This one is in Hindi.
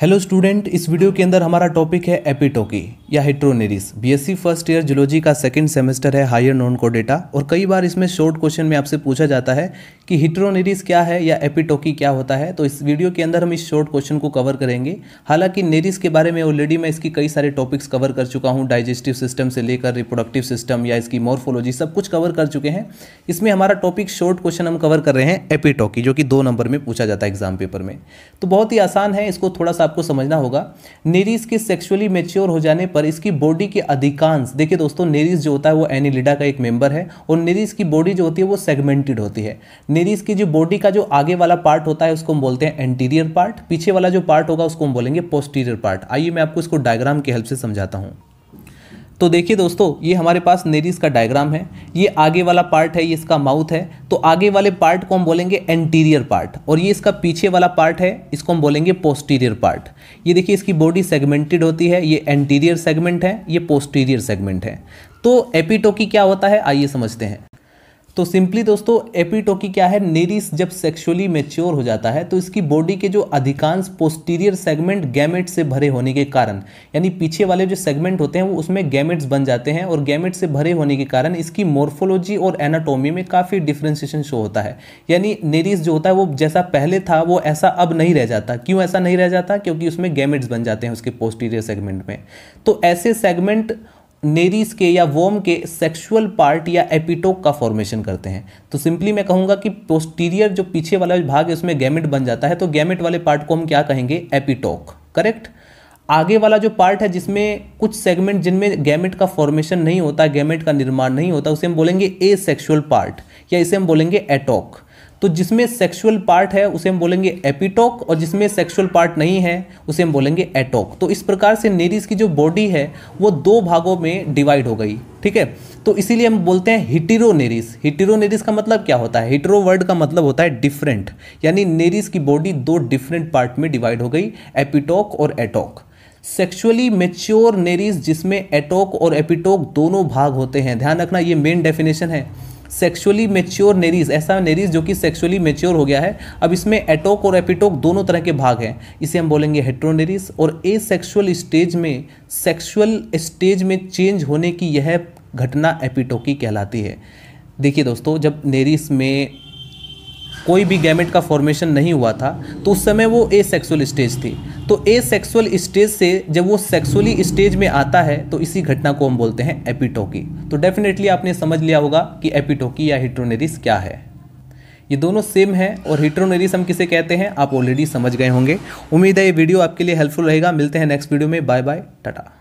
हेलो स्टूडेंट इस वीडियो के अंदर हमारा टॉपिक है एपिटोकी या हिट्रोनेरिस बीएससी फर्स्ट ईयर जुलोजी का सेकंड सेमेस्टर है हायर नॉन को डेटा और कई बार इसमें शॉर्ट क्वेश्चन में आपसे पूछा जाता है कि हिट्रोनेरिस क्या है या एपिटोकी क्या होता है तो इस वीडियो के अंदर हम इस शॉर्ट क्वेश्चन को कवर करेंगे हालांकि नेरिस के बारे में ऑलरेडी मैं इसकी कई सारे टॉपिक्स कवर कर चुका हूँ डाइजेस्टिव सिस्टम से लेकर रिप्रोडक्टिव सिस्टम या इसकी मॉर्फोलॉजी सब कुछ कवर कर चुके हैं इसमें हमारा टॉपिक शॉर्ट क्वेश्चन हम कवर कर रहे हैं एपिटोकी जो कि दो नंबर में पूछा जाता है एग्जाम पेपर में तो बहुत ही आसान है इसको थोड़ा सा आपको समझना होगा नेरिस के सेक्सुअली मेच्योर हो जाने पर इसकी बॉडी के अधिकांश देखिए दोस्तों नेरिस जो होता है वो एनिलिडा का एक मेंबर है और नेरिस की बॉडी जो होती है वो सेगमेंटेड होती है नेरिस की जो बॉडी का जो आगे वाला पार्ट होता है उसको हम बोलते हैं एंटीरियर पार्ट पीछे वाला जो पार्ट होगा उसको हम बोलेंगे पोस्टीरियर पार्ट आइए मैं आपको इसको डायग्राम की हेल्प से समझाता हूँ तो देखिए दोस्तों ये हमारे पास नेरिस का डायग्राम है ये आगे वाला पार्ट है ये इसका माउथ है तो आगे वाले पार्ट को हम बोलेंगे एंटीरियर पार्ट और ये इसका पीछे वाला पार्ट है इसको हम बोलेंगे पोस्टीरियर पार्ट ये देखिए इसकी बॉडी सेगमेंटेड होती है ये एंटीरियर सेगमेंट है ये पोस्टीरियर सेगमेंट है तो एपिटोकी क्या होता है आइए समझते हैं तो सिंपली दोस्तों एपिटोकी क्या है नेरिस जब सेक्सुअली मेच्योर हो जाता है तो इसकी बॉडी के जो अधिकांश पोस्टीरियर सेगमेंट गैमेट से भरे होने के कारण यानी पीछे वाले जो सेगमेंट होते हैं वो उसमें गैमेट्स बन जाते हैं और गैमेट से भरे होने के कारण इसकी मोर्फोलॉजी और एनाटोमी में काफ़ी डिफ्रेंसिएशन शो होता है यानी नेरिस जो होता है वो जैसा पहले था वो ऐसा अब नहीं रह जाता क्यों ऐसा नहीं रह जाता क्योंकि उसमें गैमेट्स बन जाते हैं उसके पोस्टीरियर सेगमेंट में तो ऐसे सेगमेंट नेरीज के या वोम के सेक्सुअल पार्ट या एपिटोक का फॉर्मेशन करते हैं तो सिंपली मैं कहूंगा कि पोस्टीरियर जो पीछे वाला भाग है उसमें गैमेट बन जाता है तो गैमेट वाले पार्ट को हम क्या कहेंगे एपिटोक करेक्ट आगे वाला जो पार्ट है जिसमें कुछ सेगमेंट जिनमें गैमेट का फॉर्मेशन नहीं होता गैमेट का निर्माण नहीं होता उसे हम बोलेंगे ए पार्ट या इसे हम बोलेंगे एटोक तो जिसमें सेक्सुअल पार्ट है उसे हम बोलेंगे एपिटोक और जिसमें सेक्सुअल पार्ट नहीं है उसे हम बोलेंगे एटोक तो इस प्रकार से नेरिस की जो बॉडी है वो दो भागों में डिवाइड हो गई ठीक है तो इसीलिए हम बोलते हैं हिटिरोनेरिस हिटिरोनेरिस का मतलब क्या होता है हिटरो वर्ड का मतलब होता है डिफरेंट यानी नेरिस की बॉडी दो डिफरेंट पार्ट में डिवाइड हो गई एपिटोक और एटोक सेक्सुअली मेच्योर नेरिस जिसमें एटोक और एपिटोक दोनों भाग होते हैं ध्यान रखना ये मेन डेफिनेशन है सेक्सुअली मेच्योर नेरीज ऐसा नेरीज जो कि सेक्सुअली मेच्योर हो गया है अब इसमें एटोक और एपिटोक दोनों तरह के भाग हैं इसे हम बोलेंगे हेट्रोनेरीज और ए सेक्सुअल स्टेज में सेक्सुअल स्टेज में चेंज होने की यह घटना एपिटोकी कहलाती है देखिए दोस्तों जब नेरिस में कोई भी गैमेट का फॉर्मेशन नहीं हुआ था तो उस समय वो ए सेक्सुअल स्टेज थी तो ए सेक्सुअल स्टेज से जब वो सेक्सुअली स्टेज में आता है तो इसी घटना को हम बोलते हैं एपिटोकी तो डेफिनेटली आपने समझ लिया होगा कि एपिटोकी या हिट्रोनेरिस क्या है ये दोनों सेम है और हिट्रोनेरिस हम किसे कहते हैं आप ऑलरेडी समझ गए होंगे उम्मीद है ये वीडियो आपके लिए हेल्पफुल रहेगा मिलते हैं नेक्स्ट वीडियो में बाय बाय टाटा